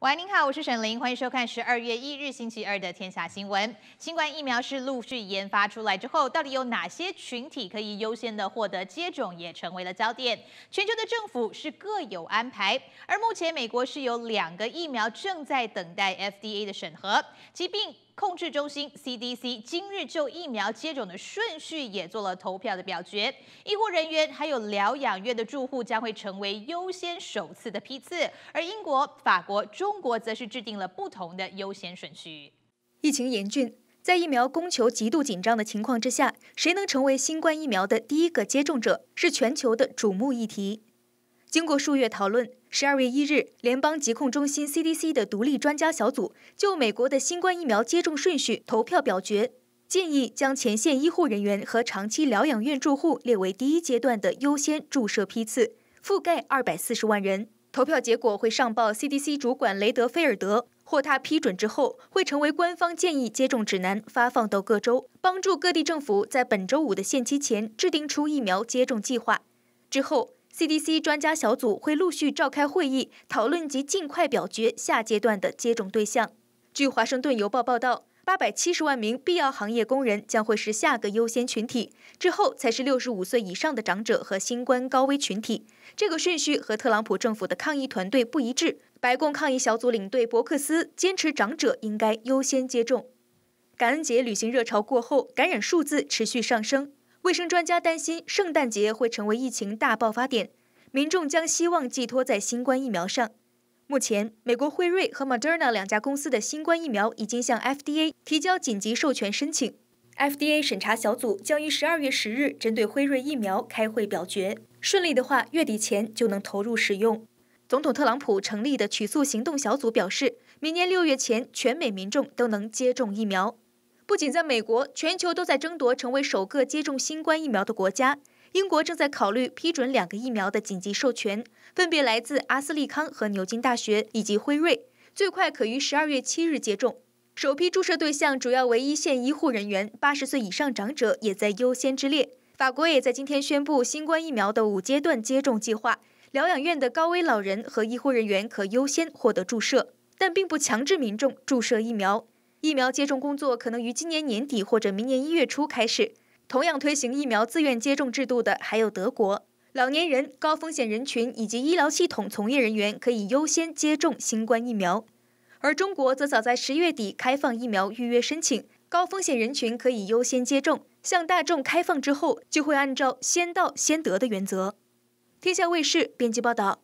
喂，您好，我是沈凌，欢迎收看十二月一日星期二的《天下新闻》。新冠疫苗是陆续研发出来之后，到底有哪些群体可以优先的获得接种，也成为了焦点。全球的政府是各有安排，而目前美国是有两个疫苗正在等待 FDA 的审核。疾病控制中心 CDC 今日就疫苗接种的顺序也做了投票的表决，医护人员还有疗养院的住户将会成为优先首次的批次，而英国、法国、中国则是制定了不同的优先顺序。疫情严峻，在疫苗供求极度紧张的情况之下，谁能成为新冠疫苗的第一个接种者，是全球的瞩目议题。经过数月讨论，十二月一日，联邦疾控中心 CDC 的独立专家小组就美国的新冠疫苗接种顺序投票表决，建议将前线医护人员和长期疗养院住户列为第一阶段的优先注射批次，覆盖二百四十万人。投票结果会上报 CDC 主管雷德菲尔德，获他批准之后，会成为官方建议接种指南，发放到各州，帮助各地政府在本周五的限期前制定出疫苗接种计划。之后。CDC 专家小组会陆续召开会议，讨论及尽快表决下阶段的接种对象。据《华盛顿邮报》报道，870万名必要行业工人将会是下个优先群体，之后才是65岁以上的长者和新冠高危群体。这个顺序和特朗普政府的抗疫团队不一致。白宫抗疫小组领队伯克斯坚持长者应该优先接种。感恩节旅行热潮过后，感染数字持续上升。卫生专家担心，圣诞节会成为疫情大爆发点，民众将希望寄托在新冠疫苗上。目前，美国辉瑞和 Moderna 两家公司的新冠疫苗已经向 FDA 提交紧急授权申请，FDA 审查小组将于12月10日针对辉瑞疫苗开会表决，顺利的话，月底前就能投入使用。总统特朗普成立的取速行动小组表示，明年6月前，全美民众都能接种疫苗。不仅在美国，全球都在争夺成为首个接种新冠疫苗的国家。英国正在考虑批准两个疫苗的紧急授权，分别来自阿斯利康和牛津大学以及辉瑞，最快可于十二月七日接种。首批注射对象主要为一线医护人员，八十岁以上长者也在优先之列。法国也在今天宣布新冠疫苗的五阶段接种计划，疗养院的高危老人和医护人员可优先获得注射，但并不强制民众注射疫苗。疫苗接种工作可能于今年年底或者明年一月初开始。同样推行疫苗自愿接种制度的还有德国。老年人、高风险人群以及医疗系统从业人员可以优先接种新冠疫苗。而中国则早在十月底开放疫苗预约申请，高风险人群可以优先接种。向大众开放之后，就会按照先到先得的原则。天下卫视编辑报道。